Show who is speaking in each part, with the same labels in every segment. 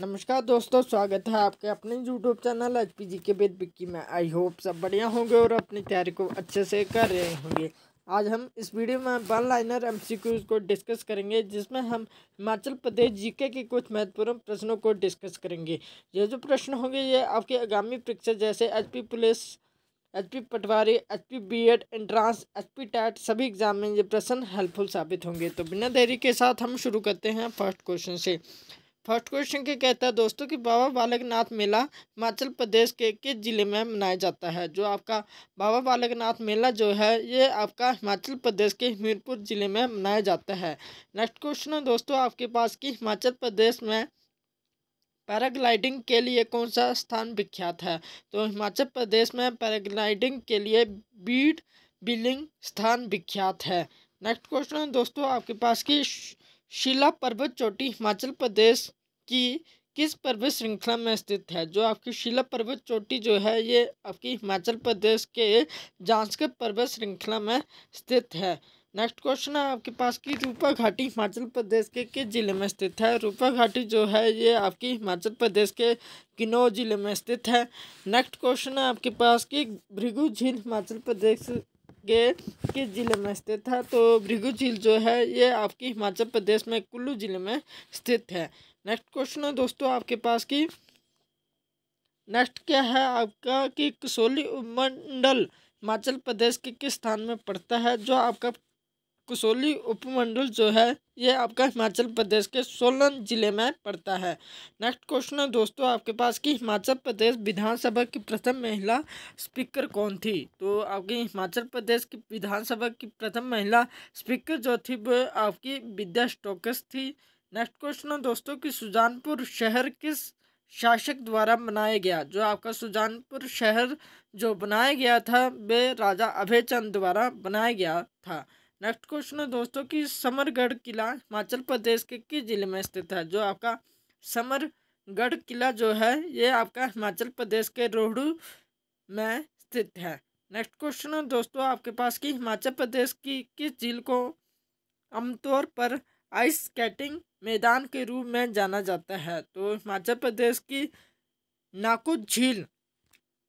Speaker 1: नमस्कार दोस्तों स्वागत है आपके अपने YouTube channel H P G K बेद बिक्की में आई होप सब बढ़िया होंगे और अपनी तैयारी को अच्छे से कर रहे होंगे आज हम इस वीडियो में वन लाइनर एम को डिस्कस करेंगे जिसमें हम हिमाचल प्रदेश जीके के कुछ महत्वपूर्ण प्रश्नों को डिस्कस करेंगे ये जो प्रश्न होंगे ये आपके आगामी परीक्षा जैसे H P police H P patwari H P B Ed entrance H P TET सभी एग्जाम में ये प्रश्न हेल्पफुल साबित होंगे तो बिना देरी के साथ हम शुरू करते हैं फर्स्ट क्वेश्चन से फर्स्ट क्वेश्चन के कहता है दोस्तों कि बाबा बालकनाथ मेला हिमाचल प्रदेश के किस जिले में मनाया जाता है जो आपका बाबा बालकनाथ मेला जो है ये आपका हिमाचल प्रदेश के हमीरपुर जिले में मनाया जाता है नेक्स्ट क्वेश्चन है दोस्तों आपके पास कि हिमाचल प्रदेश में पैराग्लाइडिंग के लिए कौन सा स्थान विख्यात है तो हिमाचल प्रदेश में पैराग्लाइडिंग के लिए बीट बिलिंग स्थान विख्यात है नेक्स्ट क्वेश्चन है दोस्तों आपके पास कि शिला पर्वत चोटी हिमाचल प्रदेश कि किस पर्वत श्रृंखला में स्थित है जो आपकी शिला पर्वत चोटी जो है ये आपकी हिमाचल प्रदेश के जांसकर पर्वत श्रृंखला में स्थित है नेक्स्ट क्वेश्चन है आपके पास की रूपा घाटी हिमाचल प्रदेश के किस जिले में स्थित है रूपा घाटी जो है ये आपकी हिमाचल प्रदेश के किन्नौर जिले में स्थित है नेक्स्ट क्वेश्चन है आपके पास की भृगु झील हिमाचल प्रदेश के किस ज़िले में स्थित है तो भृगु झील जो है ये आपकी हिमाचल प्रदेश में कुल्लू ज़िले में स्थित है नेक्स्ट क्वेश्चन है दोस्तों आपके पास की नेक्स्ट क्या है आपका कि कसोली उपमंडल हिमाचल प्रदेश के किस स्थान में पड़ता है जो आपका कसौली उपमंडल जो है ये आपका हिमाचल प्रदेश के सोलन जिले में पड़ता है नेक्स्ट क्वेश्चन है दोस्तों आपके पास कि हिमाचल प्रदेश विधानसभा की प्रथम महिला स्पीकर कौन थी तो आपकी हिमाचल प्रदेश की विधानसभा की प्रथम महिला स्पीकर जो थी वो आपकी विद्या स्टोकस थी नेक्स्ट क्वेश्चन है दोस्तों कि सुजानपुर शहर किस शासक द्वारा बनाया गया जो आपका सुजानपुर शहर जो बनाया गया था वे राजा अभय द्वारा बनाया गया था नेक्स्ट क्वेश्चन है दोस्तों कि समरगढ़ किला हिमाचल प्रदेश के किस जिले में स्थित है जो आपका समरगढ़ किला जो है ये आपका हिमाचल प्रदेश के रोहड़ू में स्थित है नेक्स्ट क्वेश्चन है दोस्तों आपके पास कि हिमाचल प्रदेश की किस झील को आमतौर पर आइस स्केटिंग मैदान के रूप में जाना जाता है तो हिमाचल प्रदेश की नाकुद झील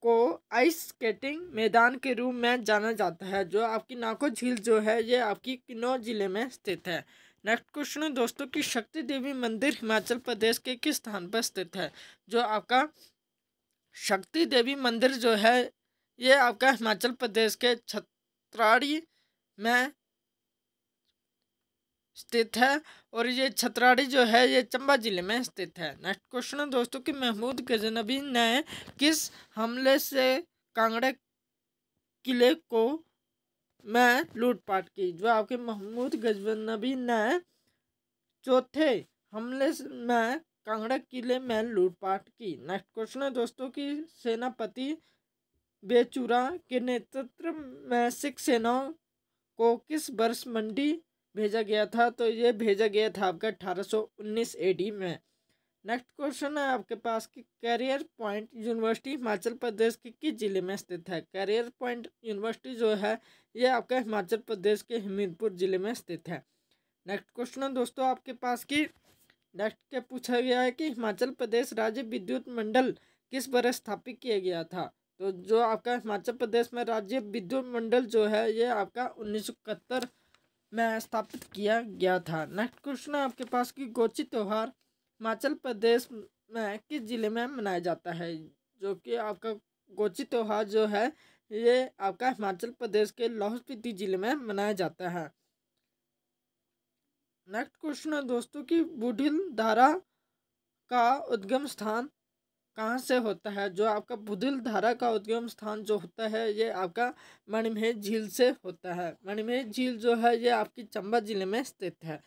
Speaker 1: को आइस स्केटिंग मैदान के रूप में जाना जाता है जो आपकी नाको झील जो है ये आपकी किन्नौर जिले में स्थित है नेक्स्ट क्वेश्चन है दोस्तों कि शक्ति देवी मंदिर हिमाचल प्रदेश के किस स्थान पर स्थित है जो आपका शक्ति देवी मंदिर जो है ये आपका हिमाचल प्रदेश के छत्राड़ी में स्थित है और ये छतराड़ी जो है ये चंबा जिले में स्थित है नेक्स्ट क्वेश्चन है दोस्तों कि महमूद गजनबी ने किस हमले से कांगड़ा किले को मैं लूटपाट की जो आपके महमूद गजनबी ने चौथे हमले में कांगड़ा किले में लूटपाट की नेक्स्ट क्वेश्चन है दोस्तों कि सेनापति बेचूरा के नेतृत्व में सिख सेनाओं को किस वर्ष मंडी भेजा गया था तो ये भेजा गया था आपका 1819 एडी में नेक्स्ट क्वेश्चन है आपके पास कि career point university Himachal Pradesh के किस जिले में स्थित है कैरियर पॉइंट यूनिवर्सिटी जो है ये आपका हिमाचल प्रदेश के हमीरपुर जिले में स्थित है नेक्स्ट क्वेश्चन है दोस्तों आपके पास कि नेक्स्ट क्या पूछा गया है कि हिमाचल प्रदेश राज्य विद्युत मंडल किस वर्ष स्थापित किया गया था तो जो आपका हिमाचल प्रदेश में राज्य विद्युत मंडल जो है ये आपका उन्नीस में स्थापित किया गया था नेक्स्ट क्वेश्चन है आपके पास कि गोची त्यौहार हिमाचल प्रदेश में किस जिले में मनाया जाता है जो कि आपका गोची त्यौहार जो है ये आपका हिमाचल प्रदेश के लाहौल स्पीति जिले में मनाया जाता है नेक्स्ट क्वेश्चन है दोस्तों कि बुढ़िल धारा का उद्गम स्थान कहाँ से होता है जो आपका बुधिल धारा का उद्गम स्थान जो होता है ये आपका मणिमहेश झील से होता है मणिमहेश झील जो है ये आपकी चंबा जिले में स्थित है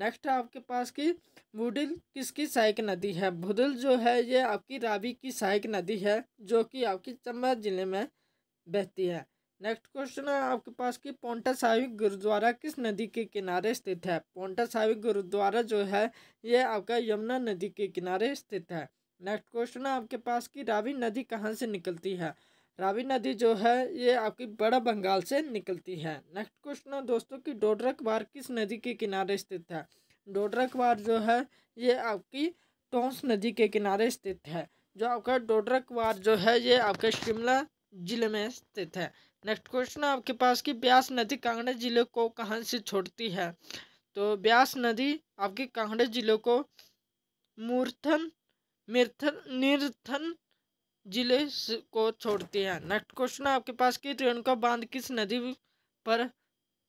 Speaker 1: नेक्स्ट है आपके पास की बुडिल किसकी सहायक नदी है बुदिल जो है ये आपकी रावी की सहायक नदी है जो कि आपकी चंबा जिले में बहती है नेक्स्ट क्वेश्चन है आपके पास की पोंटा साहिब गुरुद्वारा किस नदी के किनारे स्थित है पोंटा साहिब गुरुद्वारा जो है ये आपका यमुना नदी के किनारे स्थित है नेक्स्ट क्वेश्चन है आपके पास कि रावी नदी कहाँ से निकलती है रावी नदी जो है ये आपकी बड़ा बंगाल से निकलती है नेक्स्ट क्वेश्चन है दोस्तों कि डोडरकवार किस नदी के किनारे स्थित है डोडरकवार जो है ये आपकी टोंस नदी के किनारे स्थित है जो आपका डोडरकवार जो है ये आपके शिमला जिले में स्थित है नेक्स्ट क्वेश्चन आपके पास कि ब्यास नदी कांगड़ा जिले को कहाँ से छोड़ती है तो ब्यास नदी आपके कांगड़ा जिले को मूर्थन मिर्थन निर्थन जिले को छोड़ती है नेक्स्ट क्वेश्चन आपके पास कि रेणुका बांध किस नदी पर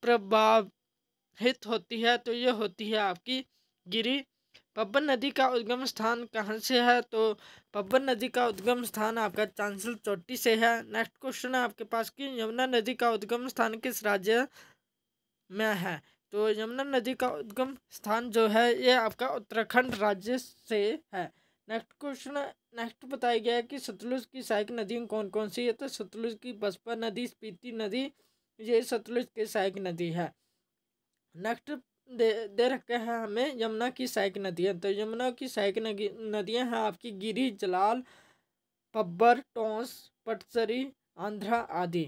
Speaker 1: प्रभावित होती है तो ये होती है आपकी गिरी पब्बन नदी का उद्गम स्थान कहाँ से है तो पब्बन नदी का उद्गम स्थान आपका चांसल चोटी से है नेक्स्ट क्वेश्चन है आपके पास कि यमुना नदी का उद्गम स्थान किस राज्य में है तो यमुना नदी का उद्गम स्थान जो है ये आपका उत्तराखंड राज्य से है नेक्स्ट क्वेश्चन नेक्स्ट बताया गया है कि सतलुज की सहायक नदियाँ कौन कौन सी है तो सतलुज की बसपा नदी स्पीति नदी ये सतलुज की सहायक नदी है नेक्स्ट दे दे रखे हैं हमें यमुना की सहायक नदियाँ तो यमुना की सहायक नदियाँ हैं आपकी गिरी जलाल पब्बर टोंस पटसरी आंध्रा आदि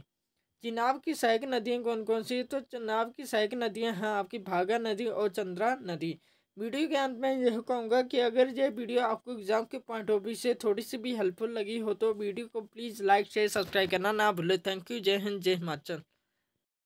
Speaker 1: चिनाब की सहायक नदियाँ कौन कौन सी है तो चिनाब की सहायक नदियाँ हैं आपकी भागा नदी और चंद्रा नदी वीडियो के अंत में यह कहूँगा कि अगर यह वीडियो आपको एग्जाम के पॉइंट ऑफ व्यू से थोड़ी सी भी हेल्पफुल लगी हो तो वीडियो को प्लीज़ लाइक शेयर सब्सक्राइब करना ना भूले थैंक यू जय हिंद जय हिमाचल